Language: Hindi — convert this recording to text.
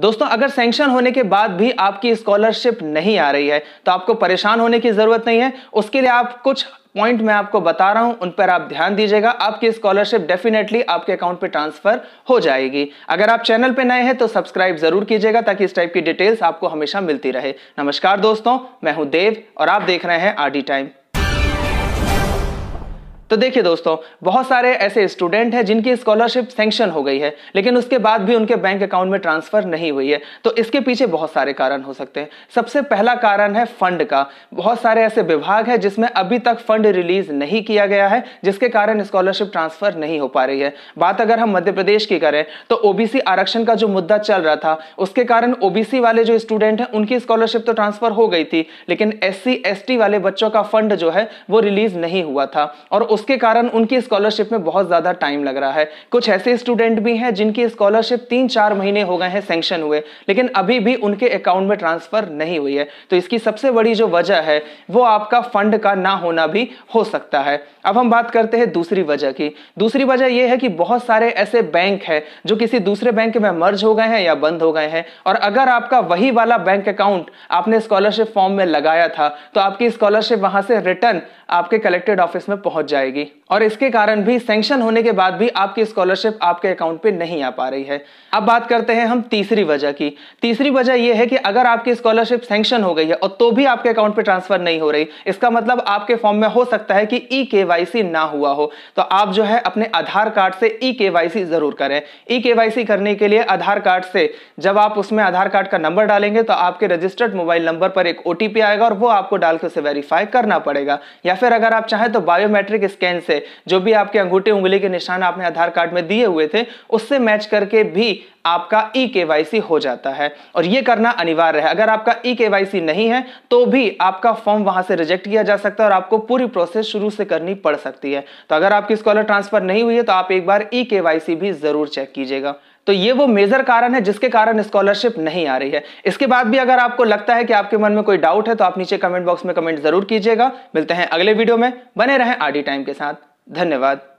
दोस्तों अगर सेंक्शन होने के बाद भी आपकी स्कॉलरशिप नहीं आ रही है तो आपको परेशान होने की जरूरत नहीं है उसके लिए आप कुछ पॉइंट मैं आपको बता रहा हूं उन पर आप ध्यान दीजिएगा आपकी स्कॉलरशिप डेफिनेटली आपके अकाउंट पे ट्रांसफर हो जाएगी अगर आप चैनल पे नए हैं तो सब्सक्राइब जरूर कीजिएगा ताकि इस टाइप की डिटेल्स आपको हमेशा मिलती रहे नमस्कार दोस्तों मैं हूं देव और आप देख रहे हैं आर टाइम तो देखिए दोस्तों बहुत सारे ऐसे स्टूडेंट हैं जिनकी स्कॉलरशिप सेंक्शन हो गई है लेकिन उसके बाद भी उनके बैंक अकाउंट में ट्रांसफर नहीं हुई है तो इसके पीछे बहुत सारे कारण हो सकते हैं सबसे पहला कारण है फंड का बहुत सारे ऐसे विभाग है जिसमें अभी तक फंड रिलीज नहीं किया गया है जिसके कारण स्कॉलरशिप ट्रांसफर नहीं हो पा रही है बात अगर हम मध्य प्रदेश की करें तो ओबीसी आरक्षण का जो मुद्दा चल रहा था उसके कारण ओबीसी वाले जो स्टूडेंट हैं उनकी स्कॉलरशिप तो ट्रांसफर हो गई थी लेकिन एस सी वाले बच्चों का फंड जो है वो रिलीज नहीं हुआ था और उस उसके कारण उनकी स्कॉलरशिप में बहुत ज़्यादा टाइम लग रहा है कुछ ऐसे स्टूडेंट भी हैं जिनकी स्कॉलरशिप तीन चार महीने हो गए हैं सेंक्शन हुए लेकिन अभी भी उनके अकाउंट में ट्रांसफ़र नहीं हुई है तो इसकी सबसे बड़ी जो वजह है वो आपका फंड का ना होना भी हो सकता है अब हम बात करते हैं दूसरी वजह की दूसरी वजह यह है कि बहुत सारे ऐसे बैंक है जो किसी दूसरे बैंक में मर्ज हो गए हैं या बंद हो गए हैं और अगर आपका वही वाला बैंक अकाउंट आपने स्कॉलरशिप फॉर्म में लगाया था तो आपकी स्कॉलरशिप वहां से रिटर्न आपके कलेक्टेड ऑफिस में पहुंच जाएगी जाएगी और इसके कारण भी सेंक्शन होने के बाद भी आपकी स्कॉलरशिप आपके अकाउंट पे नहीं आ पा रही है अब बात करते हैं हम तीसरी वजह की तीसरी वजह यह है कि अगर आपकी स्कॉलरशिप सेंक्शन हो गई है और तो भी आपके अकाउंट पे ट्रांसफर नहीं हो रही इसका मतलब आपके फॉर्म में हो सकता है कि ई के ना हुआ हो तो आप जो है अपने आधार कार्ड से ई के जरूर करें ई के करने के लिए आधार कार्ड से जब आप उसमें आधार कार्ड का नंबर डालेंगे तो आपके रजिस्टर्ड मोबाइल नंबर पर एक ओटीपी आएगा और वो आपको डाल के उसे वेरीफाई करना पड़ेगा या फिर अगर आप चाहें तो बायोमेट्रिक स्कैन से जो भी आपके अंगूठे उंगली के निशान आपने आधार कार्ड में दिए हुए थे उससे मैच करके भी आपका ई के हो जाता है और ये करना अनिवार्य है अगर आपका ई के नहीं है तो भी आपका फॉर्म वहां से रिजेक्ट किया जा सकता है और आपको पूरी प्रोसेस शुरू से करनी पड़ सकती है तो अगर आपकी स्कॉलर ट्रांसफर नहीं हुई है तो आप एक बार ई के भी जरूर चेक कीजिएगा तो ये वो मेजर कारण है जिसके कारण स्कॉलरशिप नहीं आ रही है इसके बाद भी अगर आपको लगता है कि आपके मन में कोई डाउट है तो आप नीचे कमेंट बॉक्स में कमेंट जरूर कीजिएगा मिलते हैं अगले वीडियो में बने रहें आरडी टाइम के साथ धन्यवाद